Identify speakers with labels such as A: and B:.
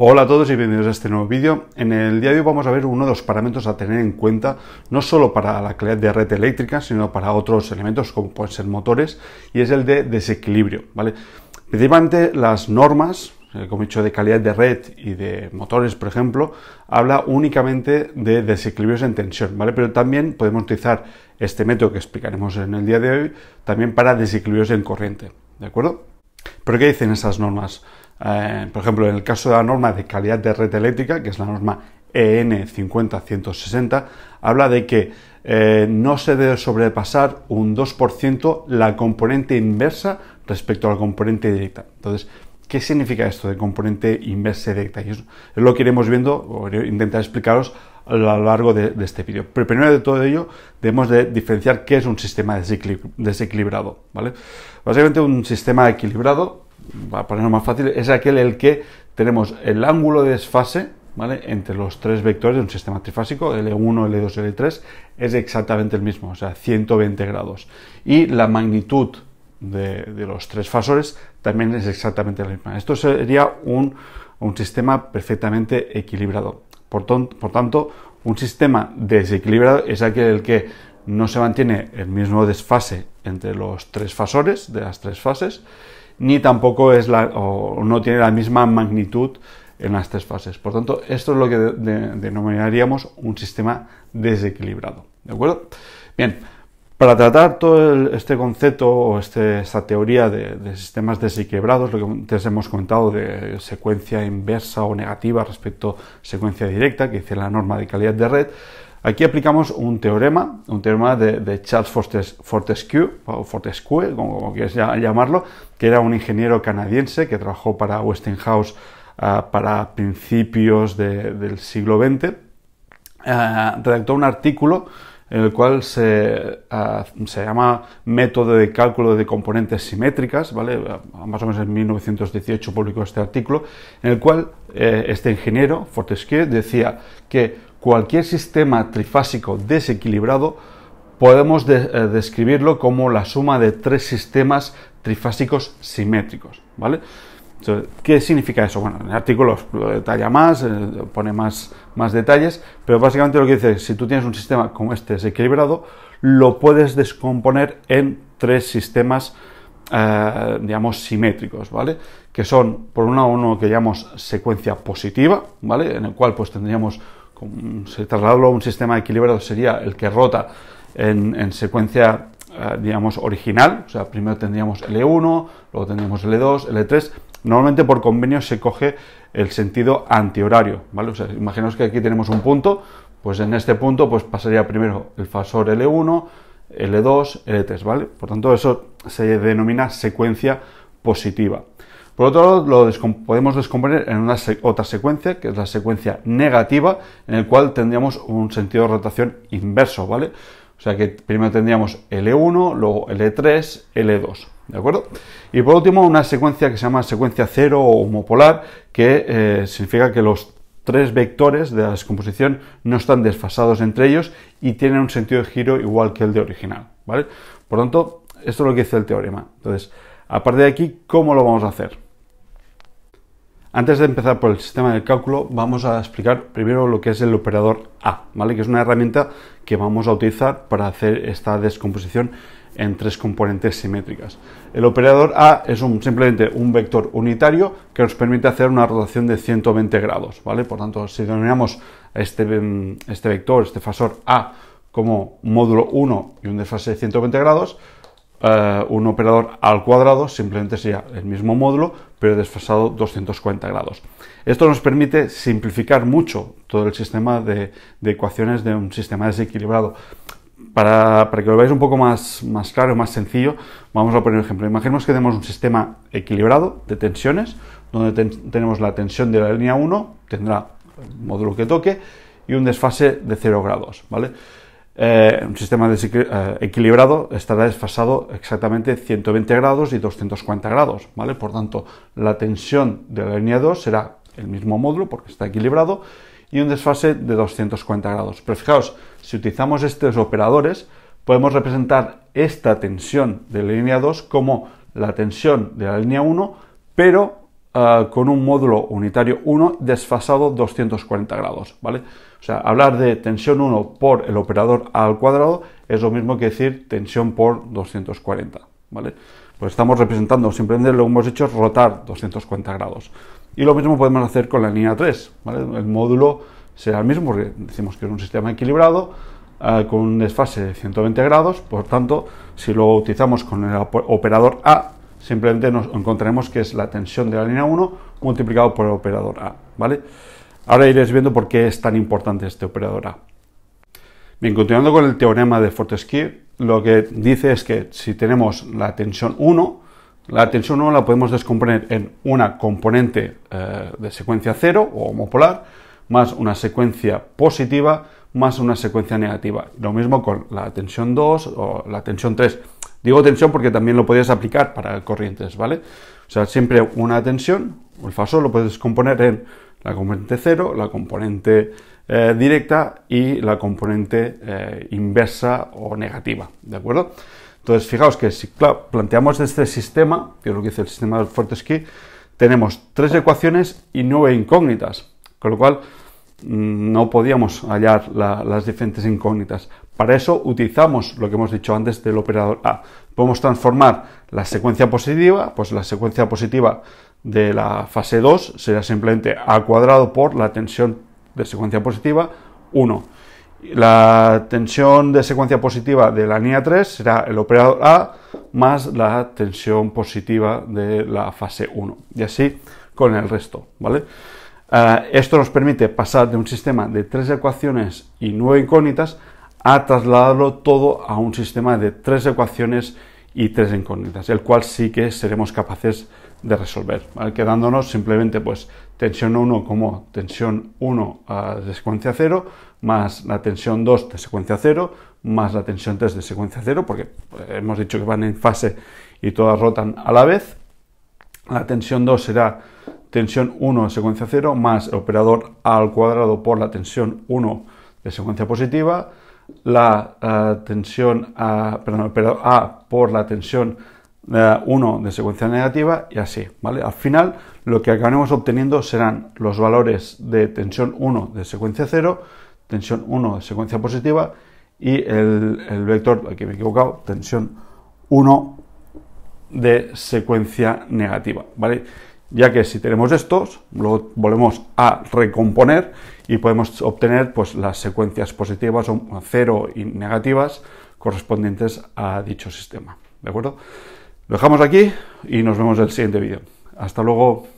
A: Hola a todos y bienvenidos a este nuevo vídeo. En el día de hoy vamos a ver uno de los parámetros a tener en cuenta, no solo para la calidad de red eléctrica, sino para otros elementos como pueden ser motores, y es el de desequilibrio, ¿vale? Principalmente las normas, como he dicho, de calidad de red y de motores, por ejemplo, habla únicamente de desequilibrios en tensión, ¿vale? Pero también podemos utilizar este método que explicaremos en el día de hoy, también para desequilibrios en corriente, ¿de acuerdo? ¿Pero qué dicen esas normas? Eh, por ejemplo, en el caso de la norma de calidad de red eléctrica, que es la norma e EN 50160, habla de que eh, no se debe sobrepasar un 2% la componente inversa respecto a la componente directa. Entonces, ¿qué significa esto de componente inversa directa? Y eso es lo que iremos viendo, o intentar explicaros a lo largo de, este vídeo. Pero primero de todo ello, debemos de diferenciar qué es un sistema desequilibrado. ¿vale? Básicamente un sistema equilibrado para ponerlo más fácil, es aquel el que tenemos el ángulo de desfase ¿vale? entre los tres vectores de un sistema trifásico, L1, L2, L3, es exactamente el mismo, o sea, 120 grados. Y la magnitud de, los tres fasores también es exactamente la misma. Esto sería un, un sistema perfectamente equilibrado. Por, tanto, un sistema desequilibrado es aquel el que no se mantiene el mismo desfase entre los tres fasores de las tres fases ni tampoco es la, o no tiene la misma magnitud en las tres fases. Por tanto, esto es lo que denominaríamos un sistema desequilibrado. ¿De acuerdo? Bien, para tratar todo este concepto o este, esta teoría de, sistemas desequilibrados, lo que antes hemos comentado de secuencia inversa o negativa respecto a secuencia directa, que dice la norma de calidad de red, Aquí aplicamos un teorema, un teorema de, Charles Fortescue, o Fortescue, como, como llamarlo, que era un ingeniero canadiense que trabajó para Westinghouse ah, para principios del siglo XX. Ah, redactó un artículo en el cual ah, se, llama método de cálculo de componentes simétricas, ¿vale? Ah, más o menos en 1918 publicó este artículo, en el cual eh, este ingeniero, Fortescue, decía que cualquier sistema trifásico desequilibrado podemos eh, describirlo como la suma de tres sistemas trifásicos simétricos. ¿vale? ¿Qué significa eso? Bueno, en artículos detalla más, eh, pone más, más detalles, pero básicamente lo que dice es, si tú tienes un sistema como este desequilibrado, lo puedes descomponer en tres sistemas, eh, digamos, simétricos, ¿vale? Que son, por una lado, uno que llamamos secuencia positiva, ¿vale? En el cual pues tendríamos, si trasladarlo a un sistema equilibrado sería el que rota en, en secuencia eh, digamos, original, o sea, primero tendríamos L1, luego tendríamos L2, L3, Normalmente por convenio se coge el sentido antihorario, ¿vale? O imaginaos que aquí tenemos un punto, pues en este punto pues pasaría primero el fasor L1, L2, L3, ¿vale? Por tanto, eso se denomina secuencia positiva. Por otro lado, lo podemos descomponer en una otra secuencia, que es la secuencia negativa, en el cual tendríamos un sentido de rotación inverso, ¿vale? O sea que primero tendríamos L1, luego L3, L2. ¿De acuerdo? Y por último, una secuencia que se llama secuencia cero o homopolar, que eh, significa que los tres vectores de la descomposición no están desfasados entre ellos y tienen un sentido de giro igual que el de original. ¿vale? Por lo tanto, esto es lo que dice el teorema. Entonces, aparte de aquí, ¿cómo lo vamos a hacer? Antes de empezar por el sistema del cálculo, vamos a explicar primero lo que es el operador A, ¿vale? que es una herramienta que vamos a utilizar para hacer esta descomposición en tres componentes simétricas. El operador A es simplemente un vector unitario que nos permite hacer una rotación de 120 grados, ¿vale? Por tanto, si denominamos este, mm, este vector, este fasor A, como módulo 1 y un desfase de 120 grados, eh, un operador al cuadrado simplemente sería el mismo módulo, pero desfasado 240 grados. Esto nos permite simplificar mucho todo el sistema de, de ecuaciones de un sistema desequilibrado para, que lo veáis un poco más, más claro, más sencillo, vamos a poner un ejemplo. Imaginemos que tenemos un sistema equilibrado de tensiones, donde tenemos la tensión de la línea 1, tendrá el módulo que toque, y un desfase de 0 grados, ¿vale? Eh, un sistema eh, equilibrado estará desfasado exactamente 120 grados y 240 grados, ¿vale? Por tanto, la tensión de la línea 2 será el mismo módulo porque está equilibrado y un desfase de 240 grados. Pero fijaos, si utilizamos estos operadores, podemos representar esta tensión de la línea 2 como la tensión de la línea 1, pero ah, con un módulo unitario 1 desfasado 240 grados, ¿vale? O sea, hablar de tensión 1 por el operador al cuadrado es lo mismo que decir tensión por 240, ¿vale? Pues estamos representando, simplemente lo hemos hecho es rotar 240 grados. Y lo mismo podemos hacer con la línea 3. El módulo será el mismo porque decimos que es un sistema equilibrado eh, con un desfase de 120 grados. Por tanto, si lo utilizamos con el operador A, simplemente nos encontraremos que es la tensión de la línea 1 multiplicado por el operador A. ¿vale? Ahora iréis viendo por qué es tan importante este operador A. Bien, continuando con el teorema de Fortescue, lo que dice es que si tenemos la tensión 1, la tensión 1 la podemos descomponer en una componente eh, de secuencia 0 o homopolar, más una secuencia positiva, más una secuencia negativa. Lo mismo con la tensión 2 o la tensión 3. Digo tensión porque también lo podías aplicar para corrientes, ¿vale? O sea, siempre una tensión, el fasor lo puedes descomponer en la componente 0, la componente eh, directa y la componente eh, inversa o negativa, ¿de acuerdo? Entonces, fijaos que si planteamos este sistema, que es lo que dice el sistema del Fortescue, tenemos tres ecuaciones y nueve incógnitas, con lo cual mm, no podíamos hallar las diferentes incógnitas. Para eso utilizamos lo que hemos dicho antes del operador A. Podemos transformar la secuencia positiva, pues la secuencia positiva de la fase 2 será simplemente A cuadrado por la tensión de secuencia positiva 1 la tensión de secuencia positiva de la línea 3 será el operador A más la tensión positiva de la fase 1. Y así con el resto, ¿vale? Eh, esto nos permite pasar de un sistema de tres ecuaciones y nueve incógnitas a trasladarlo todo a un sistema de tres ecuaciones y tres incógnitas, el cual sí que seremos capaces de de resolver, quedándonos simplemente pues tensión 1 como tensión 1 ah, de secuencia 0 más la tensión 2 de secuencia 0 más la tensión 3 de secuencia 0 porque eh, hemos dicho que van en fase y todas rotan a la vez. La tensión 2 será tensión 1 de secuencia 0 más el operador A al cuadrado por la tensión 1 de secuencia positiva, la ah, tensión A, ah, perdón, A por la tensión 1 de secuencia negativa y así, ¿vale? Al final lo que acabaremos obteniendo serán los valores de tensión 1 de secuencia 0, tensión 1 de secuencia positiva y el, vector, aquí me he equivocado, tensión 1 de secuencia negativa, ¿vale? Ya que si tenemos estos, lo volvemos a recomponer y podemos obtener pues, las secuencias positivas, o 0 y negativas, correspondientes a dicho sistema, ¿de acuerdo? Lo dejamos aquí y nos vemos en el siguiente vídeo. Hasta luego.